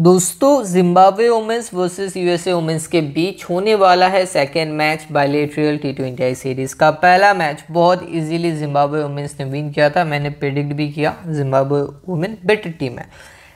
दोस्तों Zimbabwe women's versus USA women's के बीच होने वाला है second match bilateral T twenty series का पहला मैच बहुत इजीली जिम्बाब्वे वुमेंस ने विन किया था मैंने प्रिडिक्ट भी किया जिम्बाब्वे वुमेन बेटर टीम है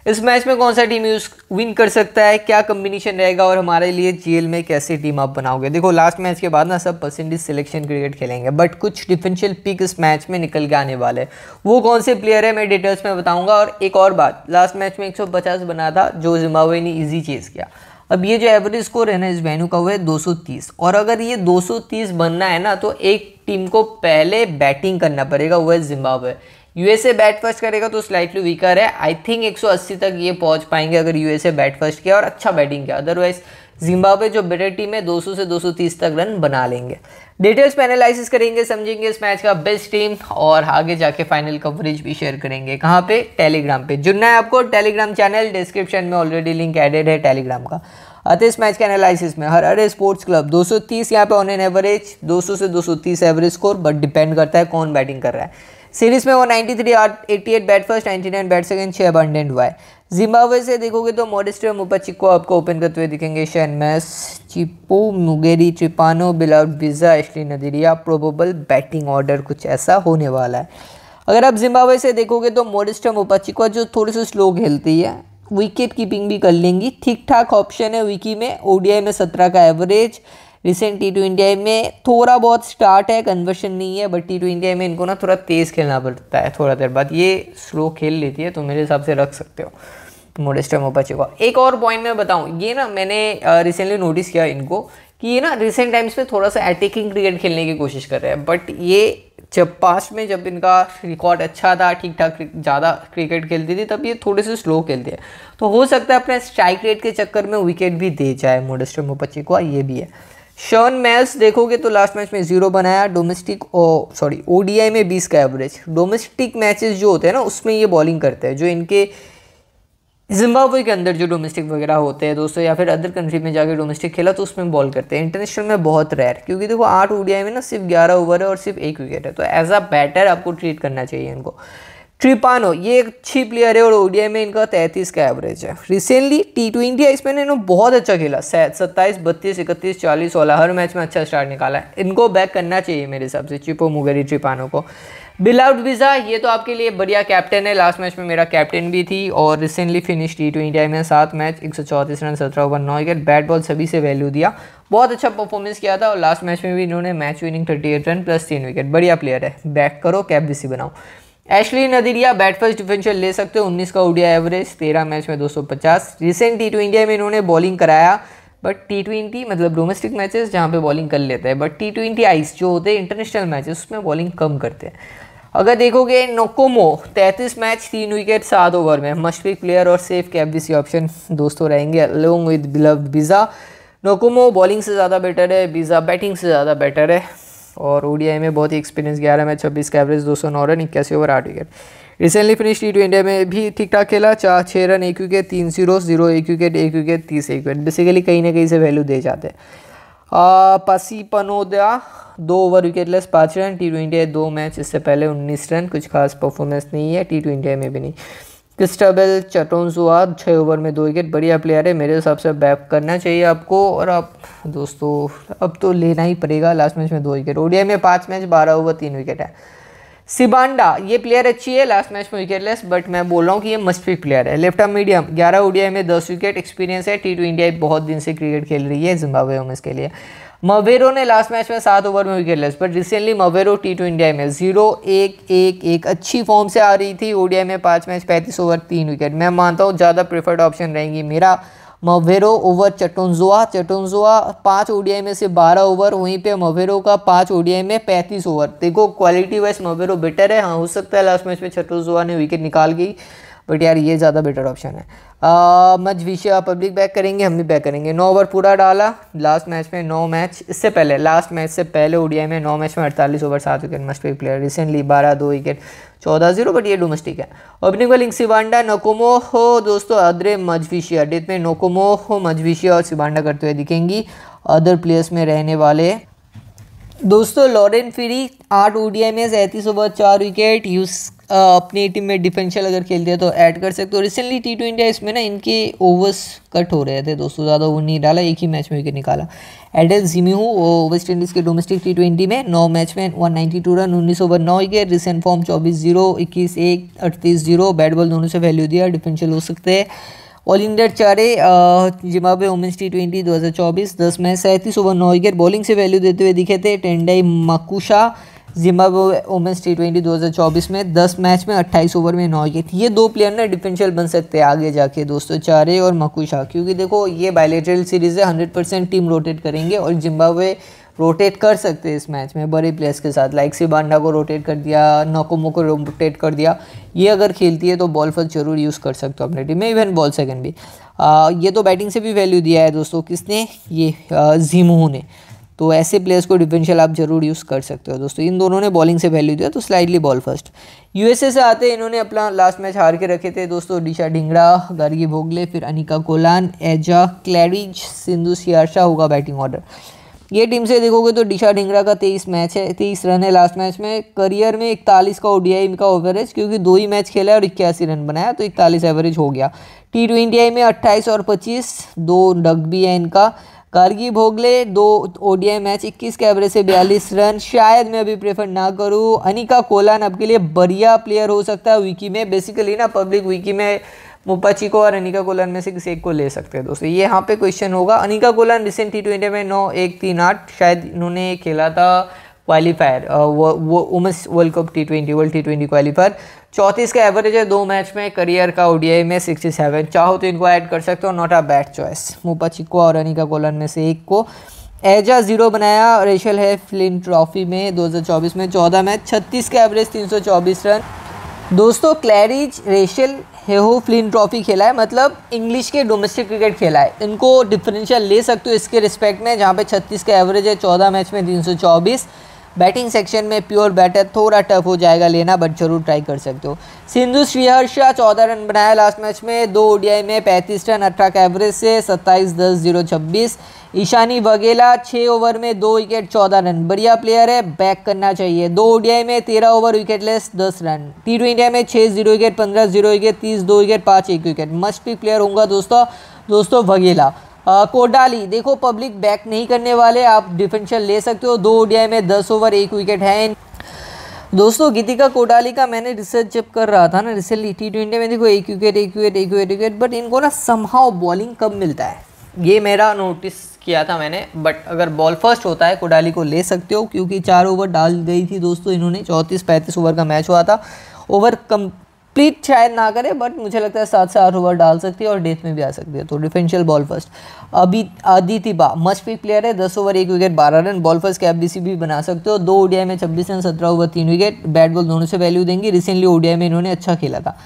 इस मैच में कौन सा टीम यूज विन कर सकता है क्या कम्बिनेशन रहेगा और हमारे लिए जीएल में कैसी टीम आप बनाओगे देखो लास्ट मैच के बाद ना सब परसेंटेज सिलेक्शन क्रिकेट खेलेंगे बट कुछ डिफेंशियल पिक इस मैच में निकल के आने वाले वो कौन से प्लेयर है मैं डिटेल्स में बताऊँगा और एक और बात लास्ट मैच में एक बना था जो जिम्बावे ने ईजी चेज़ किया अब ये जो एवरेज स्कोर है ना इस वेन्यू का हुआ है 230 और अगर ये 230 बनना है ना तो एक टीम को पहले बैटिंग करना पड़ेगा वो है यूएसए बैट फर्स्ट करेगा तो स्लाइटली वीकर है आई थिंक 180 तक ये पहुंच पाएंगे अगर यूएसए बैट फर्स्ट किया और अच्छा बैटिंग किया अदरवाइज जिम्बाब्वे जो बेटर टीम है 200 से 230 तक रन बना लेंगे डिटेल्स में एनालिसिस करेंगे समझेंगे इस मैच का बेस्ट टीम और आगे जाके फाइनल कवरेज भी शेयर करेंगे कहाँ पे टेलीग्राम पे जुड़ना है आपको टेलीग्राम चैनल डिस्क्रिप्शन में ऑलरेडी लिंक एडेड है टेलीग्राम का अतः इस मैच के एनालिसिस में हर अरे स्पोर्ट्स क्लब 230 यहाँ पे ऑन एन एवरेज दो से दो एवरेज स्कोर बट डिपेंड करता है कौन बैटिंग कर रहा है सीरीज में वो 93 three eight bat first 99 nine bat second छः अबंडेंट हुआ है जिम्बाब्वे से देखोगे तो मोडेस्टो मुपा चिको आपको ओपन करते हुए दिखेंगे मैस Chipo Mugeri Tiripano Beloved Biza Ashley Ndiraya probable batting order कुछ ऐसा होने वाला है अगर आप जिम्बाब्वे से देखोगे तो मोडेस्टो मुपा चिको जो थोड़ी सी स्लो खेलती है विकेट कीपिंग भी कर लेंगी ठीक ठाक ऑप्शन है विकी में ओडीआई में सत्रह का average recent T two India में थोड़ा बहुत स्टार्ट है कन्वर्शन नहीं है बट टी टू इंडिया में इनको ना थोड़ा तेज़ खेलना पड़ता है थोड़ा देर बाद ये स्लो खेल लेती है तो मेरे हिसाब से रख सकते हो मोडेस्टर ओपाचे को एक और पॉइंट मैं बताऊँ ये ना मैंने रिसेंटली नोटिस किया इनको कि ये ना रिसेंट टाइम्स में थोड़ा सा अटैकिंग क्रिकेट खेलने की कोशिश कर रहे हैं बट ये जब पास्ट में जब इनका रिकॉर्ड अच्छा था ठीक ठाक ज़्यादा क्रिकेट खेलती थी तब ये थोड़े से स्लो खेलते हैं तो हो सकता है अपने स्ट्राइक रेट के चक्कर में विकेट भी दे जाए मोडेस्टर ओपाचे को ये भी है शॉन मैल्स देखोगे तो लास्ट मैच में जीरो बनाया डोमेस्टिक सॉरी ओडीआई में बीस का एवरेज डोमेस्टिक मैचेस जो होते हैं ना उसमें ये बॉलिंग करते हैं जो इनके जिम्बाब्वे के अंदर जो डोमेस्टिक वगैरह होते हैं दोस्तों या फिर अदर कंट्री में जाकर डोमेस्टिक खेला तो उसमें बॉल करते हैं इंटरनेशनल में बहुत रेयर क्योंकि देखो आठ ओडीआई में ना सिर्फ ग्यारह ओवर है और सिर्फ एक विकेट है तो एज अ बैटर आपको ट्रीट करना चाहिए इनको ट्रिपानो ये एक अच्छी प्लेयर है और ओडीआई में इनका तैंतीस का एवरेज है रिसेंटली टी ट्वेंटी इसमें इन्होंने बहुत अच्छा खेला सत्ताईस बत्तीस इकतीस चालीस सोलह हर मैच में अच्छा स्टार्ट निकाला है इनको बैक करना चाहिए मेरे हिसाब से चिपो मुगेरी ट्रिपानो को बिलाउड विजा ये तो आपके लिए बढ़िया कैप्टन है लास्ट मैच में मेरा कैप्टन भी थी और रिसेंटली फिनिश टी इंडिया में सात मैच एक रन सत्रह ओवर नौ विकेट बैट बॉल सभी से वैल्यू दिया बहुत अच्छा परफॉर्मेंस किया था और लास्ट मैच में भी इन्होंने match winning thirty eight run plus तीन विकेट बढ़िया प्लेयर है बैक करो कैप सी बनाओ Ashley Ndiraya bat first differential ले सकते हो 19 का ओडिया एवरेज 13 मैच में 250 रिसेंट टी इंडिया में इन्होंने बॉलिंग कराया बट टी ट्वेंटी मतलब डोमेस्टिक मैचेस जहाँ पे बॉलिंग कर लेते हैं बट टी ट्वेंटी आइस जो होते हैं इंटरनेशनल मैचेस उसमें बॉलिंग कम करते हैं अगर देखोगे नोकोमो 33 मैच तीन विकेट सात ओवर में मशफिक प्लेयर और सेफ कैबिसी ऑप्शन दोस्तों रहेंगे along with Beloved Biza Nkomo bowling से ज़्यादा बेटर है बिज़ा बैटिंग से ज़्यादा बेटर है और ओडीआई में बहुत ही एक्सपीरियंस ग्यारह मैच छब्बीस का एवरेज दो सौ नौ रन इक्यासी ओवर आठ wicket recently finish T twenty में भी ठीक ठाक खेला चार छः रन एक विकेट तीन जीरो जीरो एक विकेट एक विकेट तीस एक विकेट बेसिकली कहीं ना कहीं से वैल्यू दे जाते पसी पनोदा दो ओवर विकेट लेस पाँच रन टी ट्वेंटी दो मैच इससे पहले उन्नीस रन कुछ खास परफॉर्मेंस नहीं है टी ट्वेंटी में भी नहीं क्रिस्टाबेल चटोनजुआ छः ओवर में दो विकेट बढ़िया प्लेयर है मेरे हिसाब से बैप करना चाहिए आपको और आप दोस्तों अब तो लेना ही पड़ेगा लास्ट मैच में दो विकेट ओडिया में पाँच मैच बारह ओवर तीन विकेट है सिबांडा ये प्लेयर अच्छी है लास्ट मैच में विकेट लेस बट मैं बोल रहा हूँ कि ये मस्ट प्लेयर है लेफ्ट आर्म मीडियम ग्यारह ओडिया में दस विकेट एक्सपीरियंस है टी इंडिया बहुत दिन से क्रिकेट खेल रही है जिम्बावे वोमेंस के लिए मवेरो ने लास्ट मैच में सात ओवर में विकेट लेस बट रिसेंटली मवेरो टी इंडिया में जीरो एक एक एक अच्छी फॉर्म से आ रही थी ओडिया में पाँच मैच पैंतीस ओवर तीन विकेट मैं मानता हूँ ज़्यादा प्रेफर्ड ऑप्शन रहेंगी मेरा मवेरो ओवर चटोनजोआ चटोनजोआ पाँच ओडीआई में से बारह ओवर वहीं पे मवेरो का पाँच ओडीआई में पैंतीस ओवर देखो क्वालिटी वाइज मवेरो बेटर है हाँ हो सकता है लास्ट मैच में चटोन्जुआ ने विकेट निकाल गई बट यार ये ज़्यादा बेटर ऑप्शन है uh, मजविशा पब्लिक बैक करेंगे हम भी बैक करेंगे नौ ओवर पूरा डाला लास्ट मैच में नौ मैच इससे पहले लास्ट मैच से पहले ओडीआई में नौ मैच में अड़तालीस ओवर सात विकेट मस्ट पे प्लेयर रिसेंटली बारह दो विकेट चौदह जीरो बट ये डोमेस्टिक है ओपनिंग बॉलिंग सिवांडा नोकोमो हो दोस्तों अदरे मजविशिया डेथ में नोकोमो हो मजविशिया और सिवांडा करते हुए दिखेंगी अदर प्लेयर्स में रहने वाले दोस्तों लॉरेन फिरी आठ ओडीआई में सैंतीस ओवर चार विकेट यूस अपनी टीम में डिफेंशियल अगर खेलते हैं तो ऐड कर सकते हो रिसेंटली टी टू इंडिया इसमें ना इनके ओवर्स कट हो रहे थे दोस्तों ज़्यादा ओवर नहीं डाला एक ही मैच में विकेट निकाला एडल जिमी हूँ वेस्ट इंडीज़ के डोमेस्टिक टी ट्वेंटी में नौ मैच में वन नाइन्टी टू रन उन्नीस ओवर नौ विकेट रिसेंट फॉर्म चौबीस जीरो इक्कीस एक अड़तीस जीरो बैट बॉल दोनों से वैल्यू दिया डिफेंशियल हो सकते हैं ऑल इंडिया चारे जिम्बाब्वे वुमेंस टी ट्वेंटी दो हज़ार चौबीस दस मैच सैंतीस ओवर नौ विकेट बॉलिंग से वैल्यू देते हुए दिखे थे Tendai Makusha Zimbabwe women's T twenty दो हज़ार चौबीस में दस मैच में अट्ठाईस ओवर में नौ विकेट ये दो प्लेयर ना डिफेंशियल बन सकते हैं आगे जाके दोस्तों चारे और मकुशा क्योंकि देखो ये बायलेटरल सीरीज़ है हंड्रेड परसेंट टीम रोटेट करेंगे और जिम्बाबे रोटेट कर सकते हैं इस मैच में बड़े प्लेयर्स के साथ लाइक सिबांडा बांडा को रोटेट कर दिया नकोमो को रोटेट कर दिया ये अगर खेलती है तो बॉल फर्स्ट जरूर यूज़ कर सकते हो अपने टीम में इवन बॉल सेकंड भी आ, ये तो बैटिंग से भी वैल्यू दिया है दोस्तों किसने ये जीमू ने तो ऐसे प्लेयर्स को डिफेंशियल आप जरूर यूज़ कर सकते हो दोस्तों इन दोनों ने बॉलिंग से वैल्यू दिया तो स्लाइडली बॉल फर्स्ट यूएसए से आते इन्होंने अपना लास्ट मैच हार के रखे थे दोस्तों डिशा ढिंगड़ा गार्गी भोगले फिर अनिका कोलान एजा क्लैरिज सिंधु सियारशा होगा बैटिंग ऑर्डर ये टीम से देखोगे तो डिशा ढिंगड़ा का तेईस मैच है तेईस रन है लास्ट मैच में करियर में इकतालीस का ओडीआई का ओवरेज क्योंकि दो ही मैच खेला है और इक्यासी रन बनाया तो इकतालीस एवरेज हो गया टी ट्वेंटी में अट्ठाईस और पच्चीस दो डग भी है इनका कारगी भोगले दो ओडीआई मैच 21 के एवरेज से 42 रन शायद मैं अभी प्रेफर ना करूं अनिका कोलान आपके लिए बढ़िया प्लेयर हो सकता है विकी में बेसिकली ना पब्लिक विकी में मुपाची को और अनिका कोलान में से किसी एक को ले सकते हैं दोस्तों ये यहाँ पे क्वेश्चन होगा Anika Kolan recent T twenty में नौ एक तीन आठ शायद इन्होंने खेला था क्वालिफायर वो women's world cup T twenty world T twenty qualifier चौंतीस का एवरेज है दो मैच में करियर का ओडीआई में सिक्सटी सेवन चाहो तो इनको ऐड कर सकते हो not a bad choice Mupachikwa और अनिका कोलन में से एक को एजा जीरो बनाया रेशल है फ्लिन ट्रॉफी में 2024 में 14 मैच 36 का एवरेज 324 रन दोस्तों क्लैरिज रेशल हेहो फ्लिन ट्रॉफी खेला है मतलब इंग्लिश के डोमेस्टिक क्रिकेट खेला है इनको डिफरेंशियल ले सकते हो इसके रिस्पेक्ट में जहाँ पे 36 का एवरेज है 14 मैच में 324 बैटिंग सेक्शन में प्योर बैटर थोड़ा टफ हो जाएगा लेना बट जरूर ट्राई कर सकते हो सिंधु श्रीहर्षा चौदह रन बनाया लास्ट मैच में दो ओडीआई में पैंतीस रन अठारह का एवरेज से सत्ताईस दस जीरो छब्बीस ईशानी वगेला छः ओवर में दो विकेट चौदह रन बढ़िया प्लेयर है बैक करना चाहिए दो ओडीआई में तेरह ओवर विकेट लेस दस रन टी इंडिया में छः जीरो विकेट पंद्रह जीरो विकेट तीस दो विकेट पाँच एक विकेट मस्ट भी प्लेयर होगा दोस्तों दोस्तों वगेला कोडाली देखो पब्लिक बैक नहीं करने वाले आप डिफेंशियल ले सकते हो दो ओडीआई में दस ओवर एक विकेट है दोस्तों गीतिका कोडाली का मैंने रिसर्च जब कर रहा था ना रिसेंटली टी ट्वेंटी में देखो एक विकेट एक विकेट एक विकेट एक विकेट बट इनको ना समहाव बॉलिंग कब मिलता है ये मेरा नोटिस किया था मैंने बट अगर बॉल फर्स्ट होता है कोडाली को ले सकते हो क्योंकि चार ओवर डाल गई थी दोस्तों इन्होंने चौंतीस पैंतीस ओवर का मैच हुआ था ओवर कम प्लीट शायद ना करे बट मुझे लगता है सात से आठ ओवर डाल सकती है और डेथ में भी आ सकती है तो डिफेंशियल बॉल फर्स्ट अभी आदिति बा मस्ट पिक प्लेयर है दस ओवर एक विकेट बारह run ball first cap VC भी बना सकते हो दो ओडीआई में छब्बीस रन सत्रह ओवर तीन विकेट बैट बॉल दोनों से वैल्यू देंगी रिसेंटली ओडीआई में इन्होंने अच्छा खेला था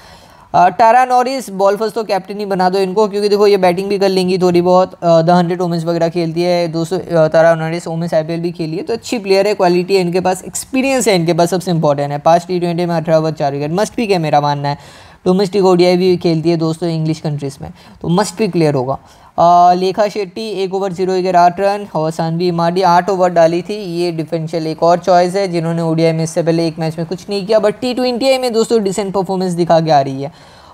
टारा नॉरिस बॉलफस तो कैप्टन ही बना दो इनको क्योंकि देखो ये बैटिंग भी कर लेंगी थोड़ी बहुत द हंड्रेड ओमेंस वगैरह खेलती है दो सौ तारा नॉरिस ओमेंस आई भी खेली है तो अच्छी प्लेयर है क्वालिटी है इनके पास एक्सपीरियंस है इनके पास सबसे इंपॉर्टेंट है पाँच टी ट्वेंटी में अठारह ओवर चार विकेट मस्ट पिक है मेरा मानना है डोमेस्टिक ओडियाई भी खेलती है दोस्तों इंग्लिश कंट्रीज़ में तो मस्ट पिक प्लेयर होगा लेखा शेट्टी एक ओवर जीरो विकेट आठ रन और सानवी मार्डी आठ ओवर डाली थी ये डिफेंशियल एक और चॉइस है जिन्होंने ओडीआई में इससे पहले एक मैच में कुछ नहीं किया बट टी ट्वेंटी में दोस्तों डिसेंट परफॉर्मेंस दिखा के आ रही है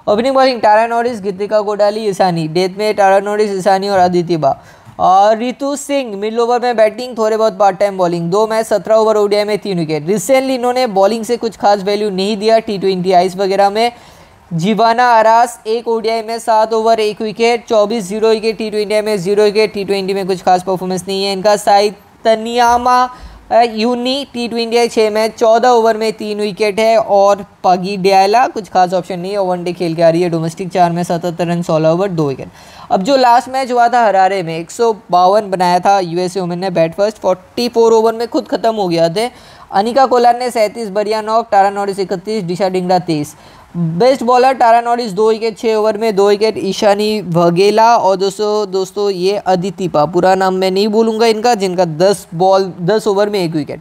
opening bowling Tara Norris Geetika Kodali Isani death में टारा नॉरिस ईसानी और आदित्य बा और रितु सिंह मिडल ओवर में बैटिंग थोड़े बहुत पार्ट टाइम बॉलिंग दो मैच सत्रह ओवर ओडीआई में तीन विकेट रिसेंटली इन्होंने बॉलिंग से कुछ खास वैल्यू नहीं दिया टी ट्वेंटी आइस वगैरह में जीवाना आरास एक ओडीआई में सात ओवर एक विकेट चौबीस जीरो विकेट टी ट्वेंटी में जीरो विकेट टी ट्वेंटी में कुछ खास परफॉर्मेंस नहीं है इनका साइड तनियामा यूनी टी ट्वेंटी छः में चौदह ओवर में तीन विकेट है और पगी डियाला कुछ खास ऑप्शन नहीं है वनडे खेल के आ रही है डोमेस्टिक चार में सतहत्तर रन सोलह ओवर दो विकेट अब जो लास्ट मैच हुआ था हरारे में एक सौ बावन बनाया था यूएसए वुमेन ने bat first forty four over में खुद खत्म हो गया थे अनिका कोलार ने सैंतीस बरिया नौ टारा नॉरिस इकतीस डिशा डिंगड़ा तेईस बेस्ट बॉलर टारा नॉरिस दो विकेट छः ओवर में दो विकेट ईशानी वगेला और दोस्तों दोस्तों ये अदितिपा पूरा नाम मैं नहीं बोलूँगा इनका जिनका दस बॉल दस ओवर में एक विकेट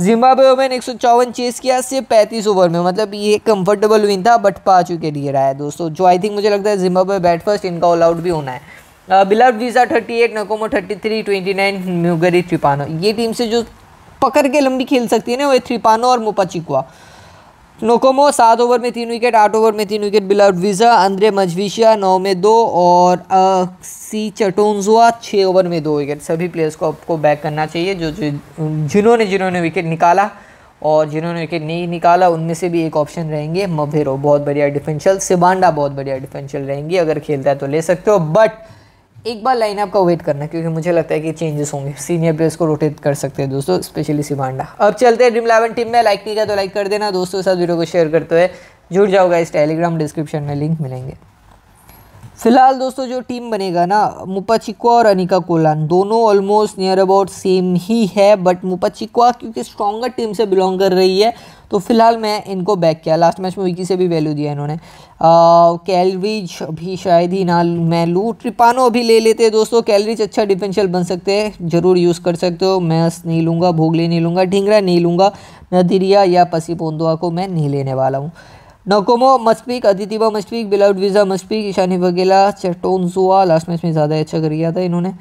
जिम्बाब्वे ओमैन एक सौ चौवन चेस किया सिर्फ पैंतीस ओवर में मतलब ये कंफर्टेबल विन था बट पाँच विकेट गिर रहा है दोस्तों जो आई थिंक मुझे लगता है जिम्बाब्वे बैट फर्स्ट इनका ऑल आउट भी होना है Beloved Biza thirty eight Nkomo thirty three twenty nine Mugeri Tiripano ये टीम से जो पकड़ के लंबी खेल सकती है ना वो थ्रिपानो और मोपाचिकुआ नोकोमो सात ओवर में तीन विकेट आठ ओवर में तीन विकेट बिलाउट वीज़ा अंद्रे मजविशिया नौ में दो और सी चटोन्जुआ छः ओवर में दो विकेट सभी प्लेयर्स को आपको बैक करना चाहिए जो जिन्होंने जिन्होंने विकेट निकाला और जिन्होंने विकेट नहीं निकाला उनमें से भी एक ऑप्शन रहेंगे मभेरो बहुत बढ़िया डिफेंशियल सिबांडा बहुत बढ़िया डिफेंशियल रहेंगी अगर खेलता है तो ले सकते हो बट एक बार लाइनअप का वेट करना क्योंकि मुझे लगता है कि चेंजेस होंगे सीनियर प्लेयर्स को रोटेट कर सकते हैं दोस्तों स्पेशली सिमांडा अब चलते हैं ड्रीम इलेवन टीम में लाइक नहीं किया तो लाइक कर देना दोस्तों के साथ वीडियो को शेयर करते हुए जुड़ जाओगे इस टेलीग्राम डिस्क्रिप्शन में लिंक मिलेंगे फिलहाल दोस्तों जो टीम बनेगा ना मुपाचिक्वा और अनिका कोलान दोनों ऑलमोस्ट नियर अबाउट सेम ही है बट मुपाचिक्वा क्योंकि स्ट्रॉगर टीम से बिलोंग कर रही है तो फिलहाल मैं इनको बैक किया लास्ट मैच में विकी से भी वैल्यू दिया इन्होंने कैलरीज भी शायद ही ना मैं लूँ ट्रिपानो अभी ले लेते हैं दोस्तों कैलरीज अच्छा डिफेंशियल बन सकते हैं ज़रूर यूज़ कर सकते हो मैं नहीं लूँगा भोगले नहीं लूँगा ढिंगरा नहीं लूँगा नदीरिया या पसी पोंदुआ को मैं नहीं लेने वाला हूँ Nkomo must pick Aditiba must pick Beloved Biza must pick Isani Vaghela चटोनजुआ लास्ट मैच में ज़्यादा अच्छा कर था इन्होंने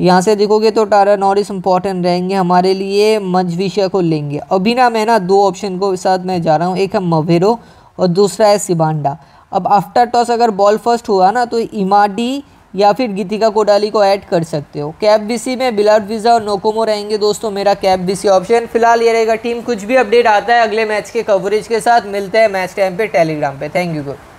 यहाँ से देखोगे तो टारा नॉरिस इंपॉर्टेंट रहेंगे हमारे लिए मजविशा को लेंगे अभी ना मैं ना दो ऑप्शन को साथ मैं जा रहा हूँ एक है मवेरो और दूसरा है सिबांडा अब आफ्टर टॉस अगर बॉल फर्स्ट हुआ ना तो इमाडी या फिर गीतिका कोडाली को ऐड कर सकते हो कैप बीसी में बिलाट वीज़ा और नोकोमो रहेंगे दोस्तों मेरा कैप बीसी ऑप्शन फिलहाल ये रहेगा टीम कुछ भी अपडेट आता है अगले मैच के कवरेज के साथ मिलते हैं मैच टाइम पे टेलीग्राम पे थैंक यू